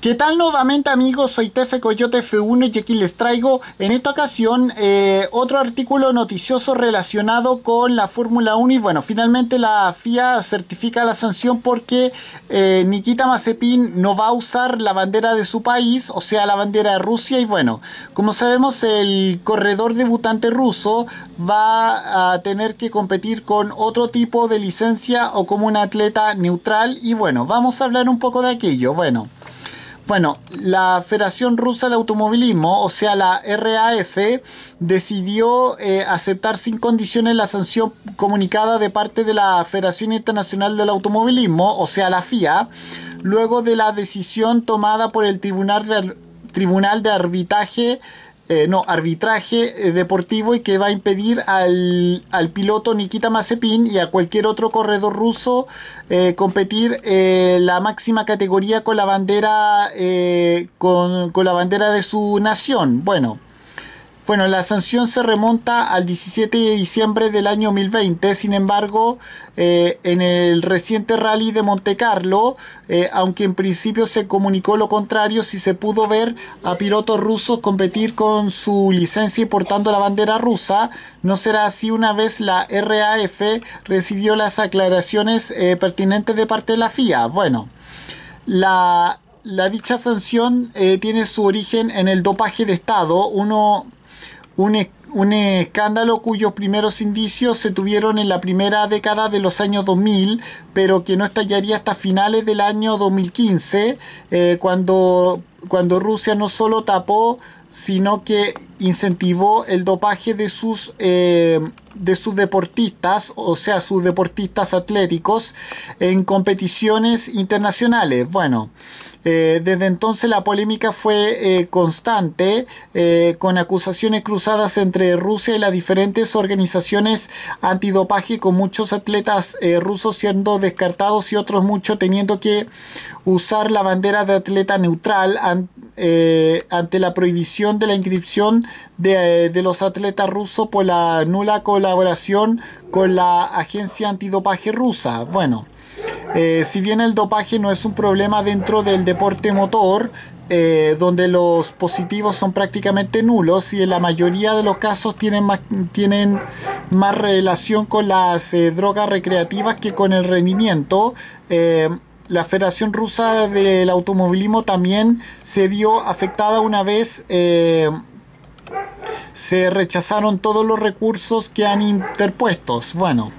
¿Qué tal nuevamente amigos? Soy Tefe Coyote F1 y aquí les traigo en esta ocasión eh, otro artículo noticioso relacionado con la Fórmula 1 y bueno, finalmente la FIA certifica la sanción porque eh, Nikita Mazepin no va a usar la bandera de su país, o sea la bandera de Rusia y bueno, como sabemos el corredor debutante ruso va a tener que competir con otro tipo de licencia o como un atleta neutral y bueno, vamos a hablar un poco de aquello, bueno. Bueno, la Federación Rusa de Automovilismo, o sea la RAF, decidió eh, aceptar sin condiciones la sanción comunicada de parte de la Federación Internacional del Automovilismo, o sea la FIA, luego de la decisión tomada por el Tribunal de, Tribunal de Arbitraje eh, no, arbitraje eh, deportivo y que va a impedir al, al, piloto Nikita Mazepin y a cualquier otro corredor ruso eh, competir la máxima categoría con la bandera con, con la bandera de su nación. Bueno, bueno, la sanción se remonta al 17 de diciembre del año 2020, sin embargo, eh, en el reciente rally de Monte Carlo, eh, aunque en principio se comunicó lo contrario, si se pudo ver a pilotos rusos competir con su licencia y portando la bandera rusa. No será así una vez la RAF recibió las aclaraciones eh, pertinentes de parte de la FIA. Bueno, la la dicha sanción tiene su origen en el dopaje de Estado, uno un, escándalo cuyos primeros indicios se tuvieron en la primera década de los años 2000, pero que no estallaría hasta finales del año 2015, eh, cuando, cuando Rusia no solo tapó sino que incentivó el dopaje de sus, eh, de sus deportistas, o sea, sus deportistas atléticos en competiciones internacionales. Bueno, eh, desde entonces la polémica fue eh, constante, con acusaciones cruzadas entre Rusia y las diferentes organizaciones antidopaje, con muchos atletas rusos siendo descartados y otros muchos teniendo que usar la bandera de atleta neutral. Eh, ante la prohibición de la inscripción eh, de, los atletas rusos por la nula colaboración con la agencia antidopaje rusa. Bueno, eh, si bien el dopaje no es un problema dentro del deporte motor, donde los positivos son prácticamente nulos y en la mayoría de los casos tienen más, tienen más relación con las drogas recreativas que con el rendimiento la Federación Rusa del Automovilismo también se vio afectada una vez eh, se rechazaron todos los recursos que han interpuesto. Bueno,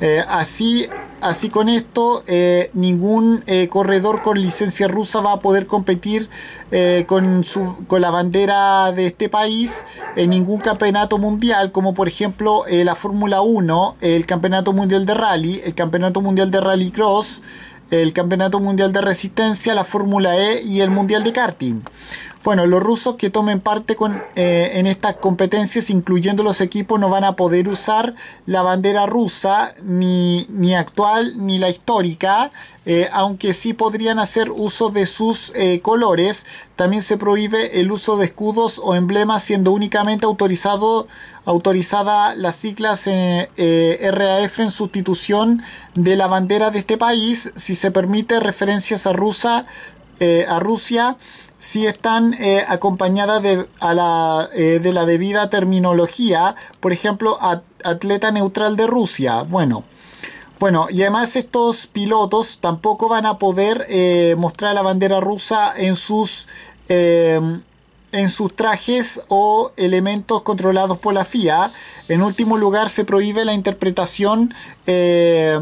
eh, así, así con esto, eh, ningún corredor con licencia rusa va a poder competir con, con, la bandera de este país en ningún campeonato mundial, como por ejemplo la Fórmula 1, el Campeonato Mundial de Rally, el Campeonato Mundial de Rally Cross el Campeonato Mundial de Resistencia, la Fórmula E y el Mundial de Karting. Bueno, los rusos que tomen parte con, eh, en estas competencias, incluyendo los equipos, no van a poder usar la bandera rusa, ni, ni actual ni la histórica, eh, aunque sí podrían hacer uso de sus eh, colores. También se prohíbe el uso de escudos o emblemas, siendo únicamente autorizado, autorizada las siglas RAF en sustitución de la bandera de este país, si se permite referencias a, Rusa, a Rusia si están eh, acompañadas de, la, eh, de la debida terminología, por ejemplo, atleta neutral de Rusia. Bueno, bueno, y además estos pilotos tampoco van a poder eh, mostrar la bandera rusa en sus, en sus trajes o elementos controlados por la FIA. En último lugar, se prohíbe la interpretación. se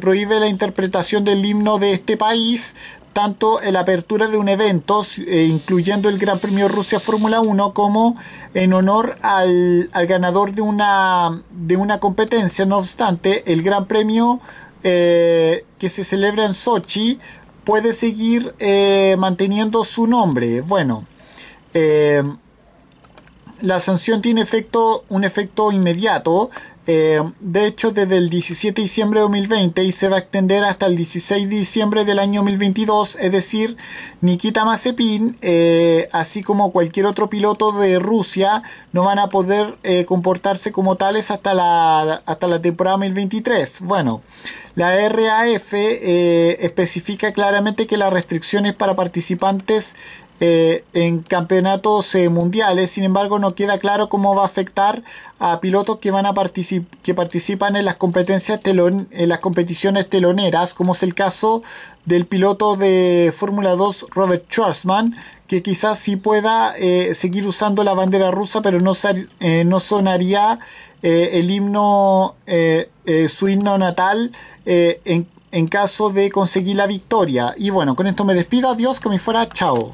prohíbe la interpretación del himno de este país, tanto en la apertura de un evento, eh, incluyendo el Gran Premio Rusia Fórmula 1, como en honor al, al, ganador de una, de una competencia. No obstante, el Gran Premio eh, que se celebra en Sochi puede seguir eh, manteniendo su nombre. Bueno, la sanción tiene efecto, un efecto inmediato. Eh, de hecho, desde el 17 de diciembre de 2020 y se va a extender hasta el 16 de diciembre del año 2022. Es decir, Nikita Mazepin, eh, así como cualquier otro piloto de Rusia, no van a poder eh, comportarse como tales hasta hasta la temporada 2023. Bueno, la RAF especifica claramente que las restricciones para participantes eh, en campeonatos eh, mundiales. Sin embargo, no queda claro cómo va a afectar a pilotos que van a participar que participan en las competencias en las competiciones teloneras, como es el caso del piloto de Fórmula 2 Robert Schwarzman, que quizás sí pueda eh, seguir usando la bandera rusa, pero no, no sonaría el himno, su himno natal en, en caso de conseguir la victoria. Y bueno, con esto me despido. Adiós, que me fuera. Chao.